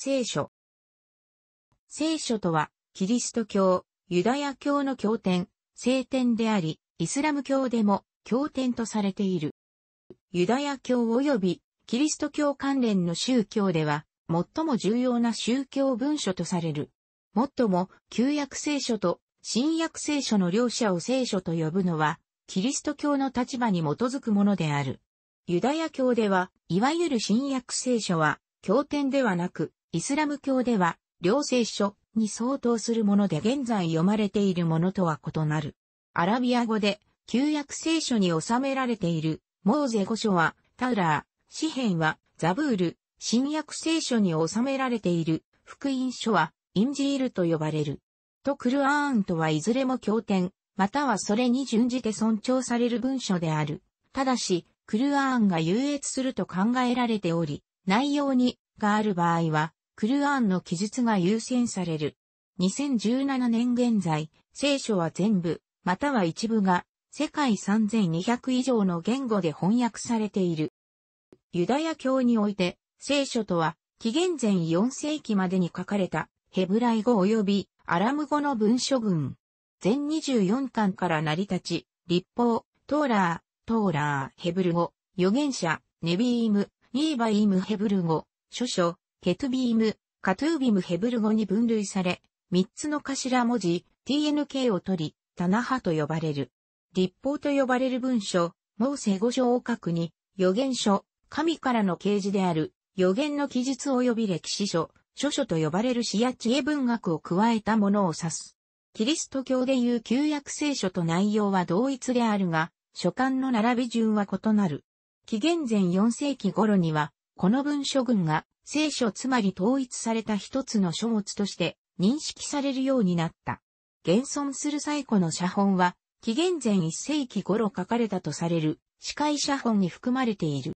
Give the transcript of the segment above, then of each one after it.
聖書。聖書とは、キリスト教、ユダヤ教の経典、聖典であり、イスラム教でも経典とされている。ユダヤ教及びキリスト教関連の宗教では、最も重要な宗教文書とされる。もっとも、旧約聖書と新約聖書の両者を聖書と呼ぶのは、キリスト教の立場に基づくものである。ユダヤ教では、いわゆる新約聖書は、経典ではなく、イスラム教では、両聖書に相当するもので現在読まれているものとは異なる。アラビア語で、旧約聖書に収められている、モーゼ語書は、タウラー、詩篇は、ザブール、新約聖書に収められている、福音書は、インジールと呼ばれる。とクルアーンとはいずれも経典、またはそれに準じて尊重される文書である。ただし、クルアーンが優越すると考えられており、内容に、がある場合は、クルアンの記述が優先される。2017年現在、聖書は全部、または一部が、世界3200以上の言語で翻訳されている。ユダヤ教において、聖書とは、紀元前4世紀までに書かれた、ヘブライ語及びアラム語の文書群。全24巻から成り立ち、立法、トーラー、トーラー、ヘブル語、預言者、ネビーム、ニーバイムヘブル語、諸書、ケトゥビーム、カトゥービムヘブル語に分類され、三つの頭文字、TNK を取り、タナハと呼ばれる。立法と呼ばれる文書、モーセ五章を書くに、予言書、神からの啓示である、予言の記述及び歴史書、書書と呼ばれる詩や知恵文学を加えたものを指す。キリスト教でいう旧約聖書と内容は同一であるが、書簡の並び順は異なる。紀元前4世紀頃には、この文書群が聖書つまり統一された一つの書物として認識されるようになった。現存する最古の写本は、紀元前1世紀頃書かれたとされる、司会写本に含まれている。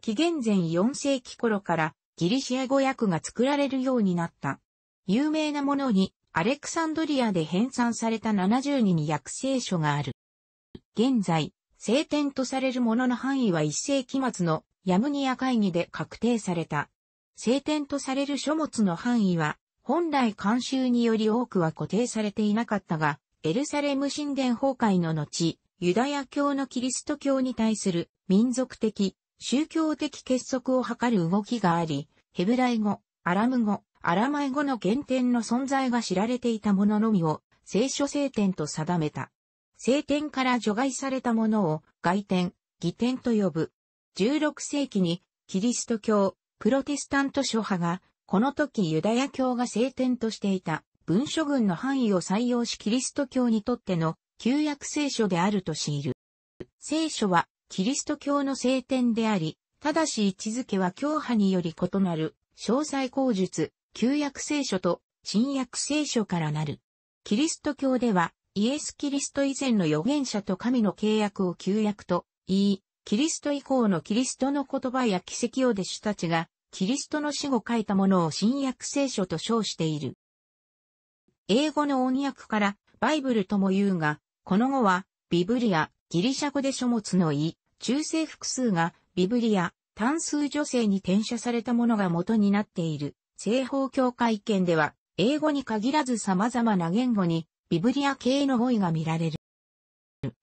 紀元前4世紀頃からギリシア語訳が作られるようになった。有名なものに、アレクサンドリアで編纂された7 2に訳聖書がある。現在、聖典とされるものの範囲は1世紀末のヤムニア会議で確定された。聖典とされる書物の範囲は、本来慣習により多くは固定されていなかったが、エルサレム神殿崩壊の後、ユダヤ教のキリスト教に対する民族的、宗教的結束を図る動きがあり、ヘブライ語、アラム語、アラマイ語の原点の存在が知られていたもののみを聖書聖典と定めた。聖典から除外されたものを外典、義典と呼ぶ。16世紀にキリスト教、プロテスタント諸派が、この時ユダヤ教が聖典としていた文書群の範囲を採用しキリスト教にとっての旧約聖書であると知る。聖書はキリスト教の聖典であり、ただし位置づけは教派により異なる、詳細口述、旧約聖書と新約聖書からなる。キリスト教では、イエス・キリスト以前の預言者と神の契約を旧約と言い、キリスト以降のキリストの言葉や奇跡を弟子たちが、キリストの死後書いたものを新約聖書と称している。英語の音訳からバイブルとも言うが、この語はビブリア、ギリシャ語で書物の意、中世複数がビブリア、単数女性に転写されたものが元になっている。西方教会圏では、英語に限らず様々な言語にビブリア系の語彙が見られる。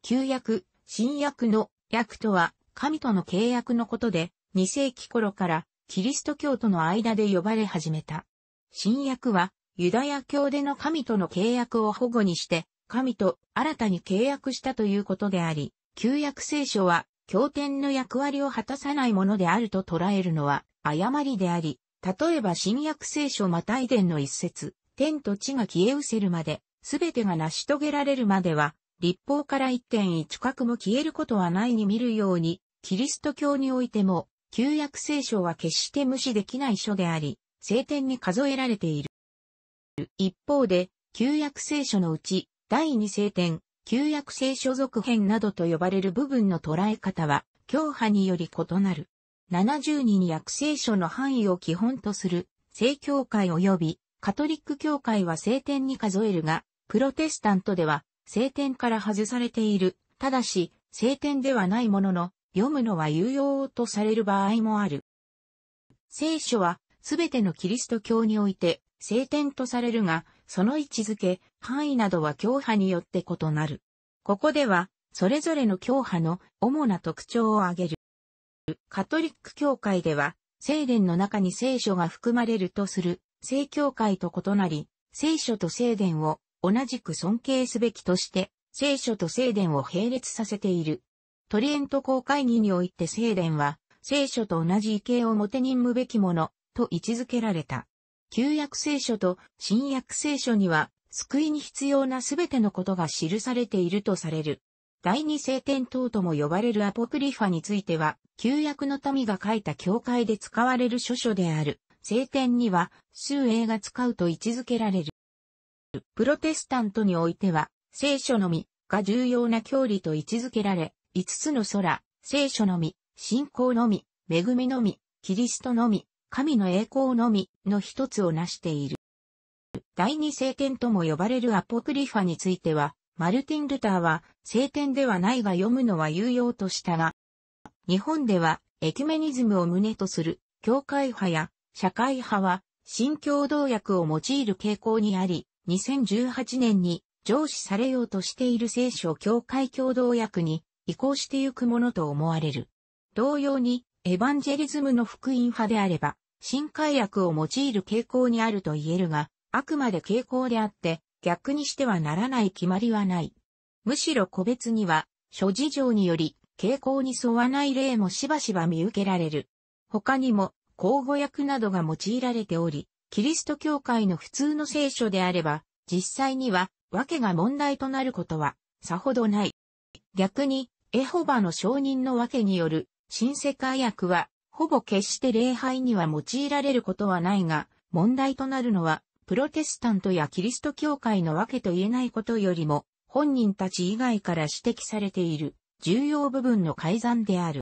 旧約、新約の約とは、神との契約のことで、2世紀頃からキリスト教との間で呼ばれ始めた。新約は、ユダヤ教での神との契約を保護にして、神と新たに契約したということであり、旧約聖書は、経典の役割を果たさないものであると捉えるのは、誤りであり、例えば新約聖書マタイ伝の一節、天と地が消え失せるまで、すべてが成し遂げられるまでは、立法から1.1角も消えることはないに見るように、キリスト教においても、旧約聖書は決して無視できない書であり、聖典に数えられている。一方で、旧約聖書のうち、第二聖典、旧約聖書続編などと呼ばれる部分の捉え方は、教派により異なる。7 2人約聖書の範囲を基本とする、聖教会及び、カトリック教会は聖典に数えるが、プロテスタントでは、聖典から外されている。ただし、聖典ではないものの、読むのは有用とされる場合もある。聖書は、すべてのキリスト教において、聖典とされるが、その位置づけ、範囲などは教派によって異なる。ここでは、それぞれの教派の主な特徴を挙げる。カトリック教会では、聖殿の中に聖書が含まれるとする、聖教会と異なり、聖書と聖殿を同じく尊敬すべきとして、聖書と聖殿を並列させている。トリエント公会議において聖殿は、聖書と同じ意見をもてにむべきもの、と位置づけられた。旧約聖書と新約聖書には、救いに必要なすべてのことが記されているとされる。第二聖典等とも呼ばれるアポクリファについては、旧約の民が書いた教会で使われる書書である。聖典には、数英が使うと位置づけられる。プロテスタントにおいては、聖書のみが重要な教理と位置づけられ、5つの空、聖書のみ、信仰のみ、恵みのみ、キリストのみ、神の栄光のみの一つを成している。第二聖典とも呼ばれるアポクリファについては、マルティン・ルターは聖典ではないが読むのは有用としたが、日本ではエキュメニズムを旨とする教会派や社会派は新共同訳を用いる傾向にあり、2018年に上司されようとしている聖書教会共同訳に移行してゆくものと思われる。同様に、エヴァンジェリズムの福音派であれば、新海役を用いる傾向にあると言えるが、あくまで傾向であって、逆にしてはならない決まりはない。むしろ個別には、諸事情により、傾向に沿わない例もしばしば見受けられる。他にも、口語訳などが用いられており、キリスト教会の普通の聖書であれば、実際には、訳が問題となることは、さほどない。逆に、エホバの証人の訳による、新世界訳は、ほぼ決して礼拝には用いられることはないが、問題となるのは、プロテスタントやキリスト教会の訳と言えないことよりも、本人たち以外から指摘されている重要部分の改ざんである。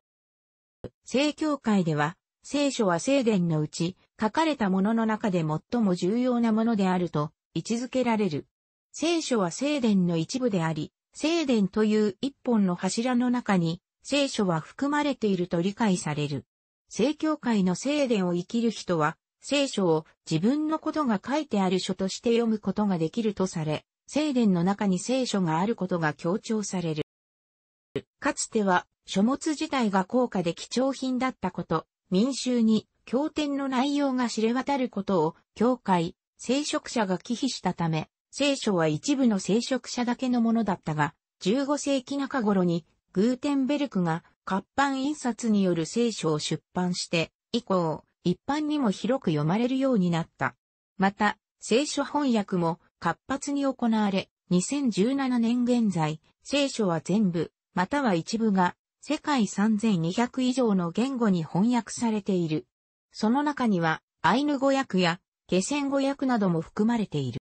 聖教会では聖書は聖殿のうち、書かれたものの中で最も重要なものであると位置づけられる。聖書は聖伝の一部であり、聖殿という一本の柱の中に聖書は含まれていると理解される。聖教会の聖殿を生きる人は、聖書を自分のことが書いてある書として読むことができるとされ、聖殿の中に聖書があることが強調される。かつては書物自体が高価で貴重品だったこと、民衆に経典の内容が知れ渡ることを教会、聖職者が忌避したため、聖書は一部の聖職者だけのものだったが、15世紀中頃にグーテンベルクが活版印刷による聖書を出版して以降、一般にも広く読まれるようになった。また、聖書翻訳も活発に行われ、2017年現在、聖書は全部、または一部が世界3200以上の言語に翻訳されている。その中には、アイヌ語訳や、ゲセン語訳なども含まれている。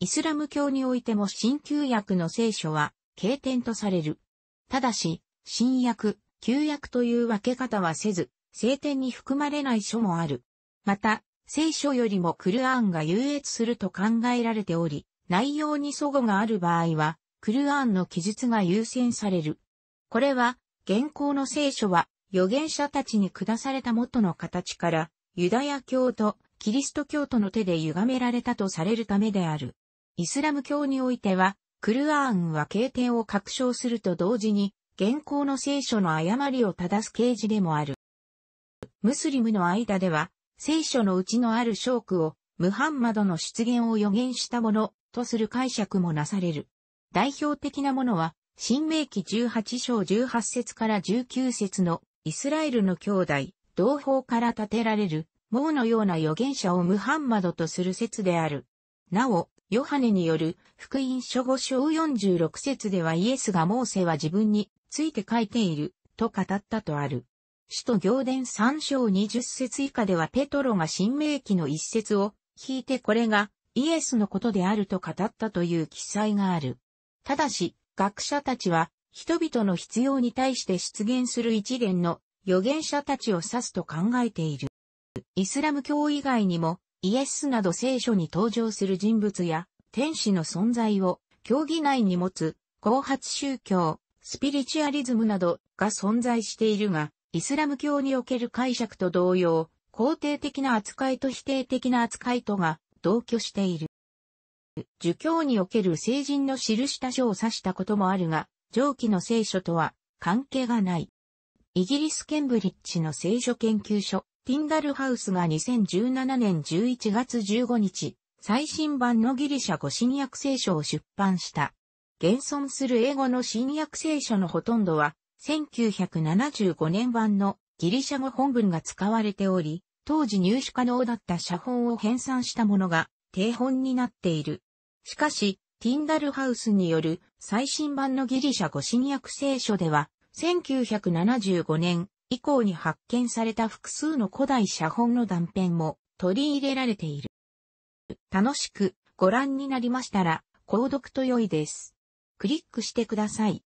イスラム教においても新旧約の聖書は、経典とされる。ただし、新約、旧約という分け方はせず、聖典に含まれない書もある。また、聖書よりもクルアーンが優越すると考えられており、内容に齟齬がある場合は、クルアーンの記述が優先される。これは、現行の聖書は、預言者たちに下された元の形から、ユダヤ教とキリスト教徒の手で歪められたとされるためである。イスラム教においては、クルアーンは経典を確証すると同時に、現行の聖書の誤りを正す啓示でもある。ムスリムの間では、聖書のうちのある証句を、ムハンマドの出現を予言したものとする解釈もなされる。代表的なものは、新明記18章18節から19節のイスラエルの兄弟、同胞から立てられる、モーのような預言者をムハンマドとする説である。なお、ヨハネによる福音書5章46節ではイエスがモーセは自分について書いていると語ったとある。使徒行伝3章20節以下ではペトロが新明記の一節を引いてこれがイエスのことであると語ったという記載がある。ただし、学者たちは、人々の必要に対して出現する一連の預言者たちを指すと考えている。イスラム教以外にも、イエスなど聖書に登場する人物や、天使の存在を、教義内に持つ、後発宗教、スピリチュアリズムなどが存在しているが、イスラム教における解釈と同様、肯定的な扱いと否定的な扱いとが同居している。儒教における聖人の記した書を指したこともあるが、上記の聖書とは関係がない。イギリス・ケンブリッジの聖書研究所、ティンダルハウスが2017年11月15日、最新版のギリシャ語新約聖書を出版した。現存する英語の新約聖書のほとんどは、1975年版のギリシャ語本文が使われており、当時入手可能だった写本を編纂したものが定本になっている。しかし、ティンダルハウスによる最新版のギリシャ語新約聖書では、1975年以降に発見された複数の古代写本の断片も取り入れられている。楽しくご覧になりましたら、購読と良いです。クリックしてください。